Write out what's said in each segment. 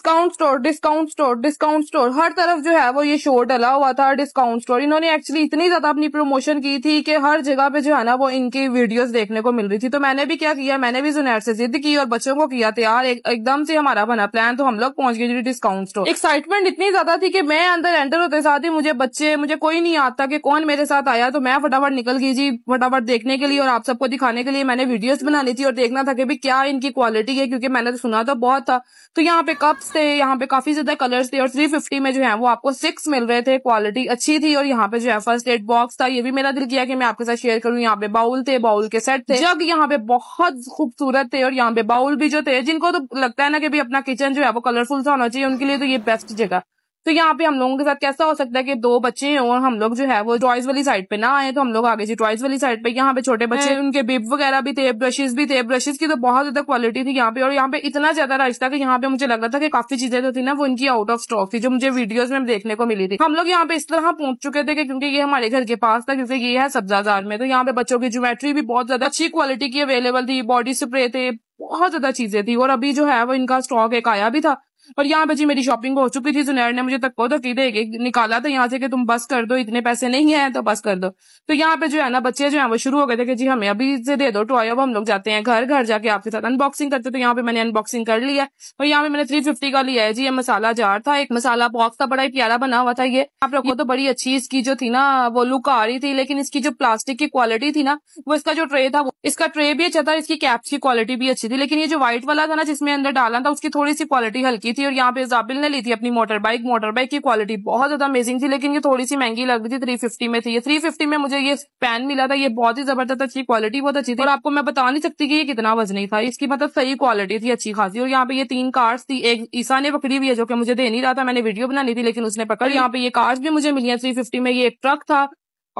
discount store discount store discount store हर तरफ जो है वो ये शोर डला हुआ था डिस्काउंट स्टोर इन्होंने एक्चुअली इतनी ज्यादा अपनी प्रमोशन की थी कि हर जगह पे जो है ना वो इनकी वीडियोस देखने को मिल रही थी तो मैंने भी क्या किया मैंने भी जुनैर से जिद की और बच्चों को किया तैयार एक, एकदम से हमारा बना प्लान तो हम लोग पहुंच गए डिस्काउंट स्टोर एक्साइटमेंट इतनी ज्यादा थी कि मैं अंदर एंटर होते साथ ही मुझे बच्चे मुझे कोई नहीं आता कि कौन मेरे साथ आया तो मैं फटाफट निकल गई जी फटाफट देखने के लिए और आप सबको दिखाने के लिए मैंने वीडियोज बनानी थी और देखना था कि भी क्या इनकी क्वालिटी है क्योंकि मैंने तो सुना तो बहुत था तो यहाँ पे कप्स थे यहाँ पे काफी ज्यादा कलर्स थे और 350 में जो है वो आपको सिक्स मिल रहे थे क्वालिटी अच्छी थी और यहाँ पे जो है फर्स्ट एड बॉक्स था ये भी मेरा दिल किया कि मैं आपके साथ शेयर करूँ यहाँ पे बाउल थे बाउल के सेट थे जग यहाँ पे बहुत खूबसूरत थे और यहाँ पे बाउल भी जो थे जिनको तो लगता है ना कि भी अपना किचन जो है वो कलरफुल सा होना चाहिए उनके लिए तो ये बेस्ट जगह तो यहाँ पे हम लोगों के साथ कैसा हो सकता है कि दो बच्चे हैं और हम लोग जो है वो टॉयज वाली साइड पे ना आए तो हम लोग आगे जी टॉयज वाली साइड पे यहाँ पे छोटे बच्चे उनके बिब वगैरह भी थे ब्रशेस भी थे ब्रशेस की तो बहुत ज्यादा क्वालिटी थी यहाँ पे और यहाँ पे इतना ज्यादा रश था कि यहाँ पे मुझे लग रहा था कि काफी चीजें जो तो थी ना वो इनकी आउट ऑफ स्टॉक थी जो मुझे वीडियोज में देखने को मिली थी हम लोग यहाँ पे इस तरह पहुंच चुके थे क्योंकि ये हमारे घर के पास था क्योंकि ये है सब्जाजार में तो यहाँ पे बच्चों की ज्योमेट्री भी बहुत ज्यादा अच्छी क्वालिटी की अवेलेबल थी बॉडी स्प्रे थे बहुत ज्यादा चीजें थी और अभी जो है वो इनका स्टॉक एक आया भी था और यहाँ पे जी मेरी शॉपिंग हो चुकी थी सुनैर ने मुझे को तो की दे निकाला था यहाँ से कि तुम बस कर दो इतने पैसे नहीं है तो बस कर दो तो यहाँ पे जो है ना बच्चे जो है वो शुरू हो गए थे कि जी हमें अभी से दे दो टॉय अब हम लोग जाते हैं घर घर जाके आपके साथ अनबॉक्सिंग करते तो यहाँ पे मैंने अनबॉक्सिंग कर लिया और यहाँ पे मैंने थ्री फिफ्टी का लिया है जी ये मसाला जार था एक मसाला बॉक्स था बड़ा ही प्यारा बना हुआ था ये आप रखो तो बड़ी अच्छी इसकी जो थी ना वो लुक आ रही थी लेकिन इसकी जो प्लास्टिक की क्वालिटी थी ना वो इसका जो ट्रे था इसका ट्रे भी अच्छा था इसकी कैप्स की क्वालिटी भी अच्छी थी लेकिन ये जो व्हाइट वाला था ना जिसमें अंदर डाला था उसकी थोड़ी सी क्वालिटी हल्की की थी और यहाँ पे जाबिल ने ली थी अपनी मोटर बाइक मोटर बाइक की क्वालिटी बहुत ज्यादा अमेजिंग थी लेकिन ये थोड़ी सी महंगी लग रही थी थ्री फिफ्टी में थी ये थ्री फिफ्टी में मुझे ये पैन मिला था ये बहुत ही जबरदस्त अच्छी क्वालिटी बहुत अच्छी थी और आपको मैं बता नहीं सकती कि ये कितना वजनी था इसकी मतलब सही क्वालिटी थी अच्छी खासी और यहाँ पे ये तीन कार्स थी एक ईसा ने पकड़ी हुई है जो कि मुझे दे नहीं रहा था मैंने वीडियो बनानी थी लेकिन उसने पकड़ यहाँ पे ये कार्स भी मुझे मिली है थ्री फिफ्टी में ये एक ट्रक था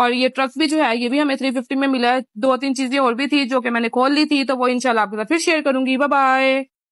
और ये ट्रक भी जो है ये भी हमें थ्री फिफ्टी में मिला है दो तीन चीजें और भी थी जो कि मैंने खोल ली थी तो वो इनशाला आपके साथ फिर शेयर करूंगी बाय